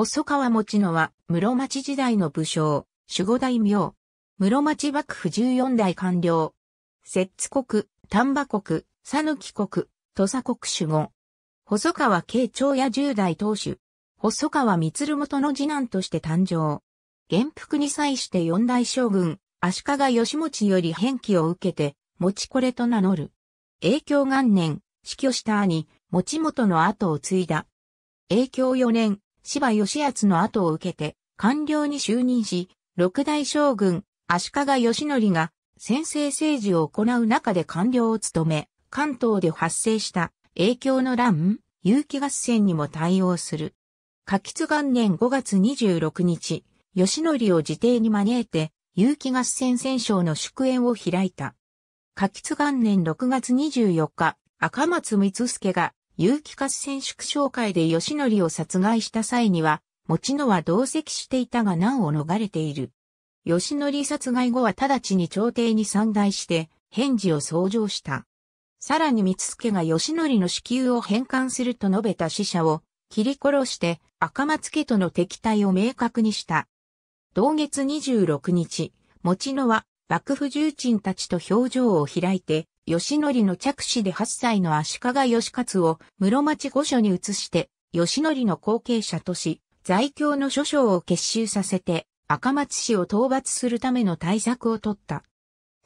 細川持野は、室町時代の武将、守護大名。室町幕府十四代官僚。摂津国、丹波国、讃岐国、土佐国守護。細川慶長や十代当主。細川光元の次男として誕生。元服に際して四代将軍、足利義持より返記を受けて、持ちこれと名乗る。永響元年、死去した兄、持元の後を継いだ。永響四年、芝義厚の後を受けて、官僚に就任し、六代将軍、足利義則が先制政治を行う中で官僚を務め、関東で発生した影響の乱、有機合戦にも対応する。夏吉元年5月26日、義則を自邸に招いて、有機合戦戦勝の祝宴を開いた。夏吉元年6月24日、赤松光助が有機活戦縮小会で吉則を殺害した際には、持野は同席していたが難を逃れている。吉則殺害後は直ちに朝廷に参大して、返事を奏上した。さらに三助が吉則の支給を返還すると述べた死者を切り殺して赤松家との敵対を明確にした。同月26日、持野は幕府重鎮たちと表情を開いて義則の着手で8歳の足利義勝を室町御所に移して、義則の後継者とし、在京の諸将を結集させて、赤松氏を討伐するための対策を取った。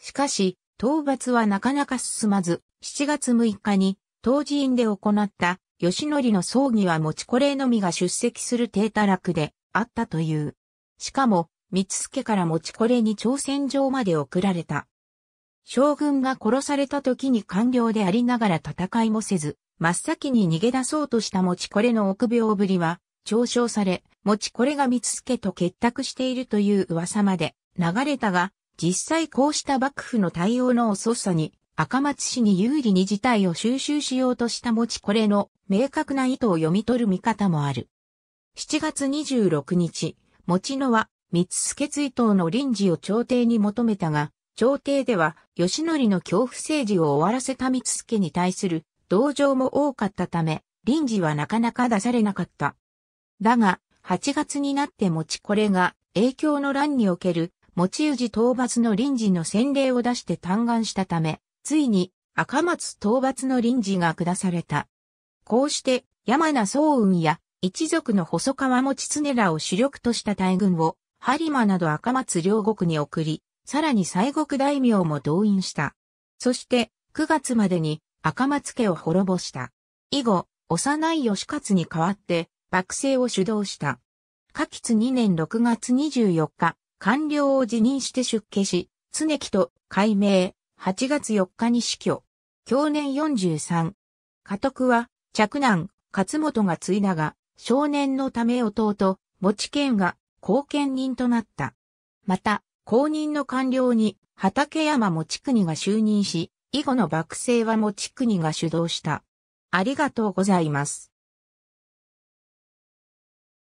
しかし、討伐はなかなか進まず、7月6日に、当寺院で行った、義則の葬儀は持ちこれのみが出席する低たらくであったという。しかも、三助から持ちこれに挑戦状まで送られた。将軍が殺された時に官僚でありながら戦いもせず、真っ先に逃げ出そうとした持ちこれの臆病ぶりは、嘲笑され、持ちこれが三つけと結託しているという噂まで流れたが、実際こうした幕府の対応の遅さに、赤松氏に有利に事態を収集しようとした持ちこれの明確な意図を読み取る見方もある。7月26日、持ちのは、三助追悼の臨時を朝廷に求めたが、朝廷では、吉則の恐怖政治を終わらせた三つ助に対する同情も多かったため、臨時はなかなか出されなかった。だが、8月になって持ちこれが、影響の乱における、持ち氏討伐の臨時の先例を出して嘆願したため、ついに、赤松討伐の臨時が下された。こうして、山名総運や、一族の細川持常らを主力とした大軍を、播磨など赤松両国に送り、さらに西国大名も動員した。そして、9月までに赤松家を滅ぼした。以後、幼い義勝に代わって、幕政を主導した。下吉2年6月24日、官僚を辞任して出家し、常木と改名、8月4日に死去。去年43。家督は、嫡男、勝本が継いだが、少年のため弟、持地剣が後見人となった。また、公認の官僚に畠山持国が就任し、以後の幕政は持国が主導した。ありがとうございます。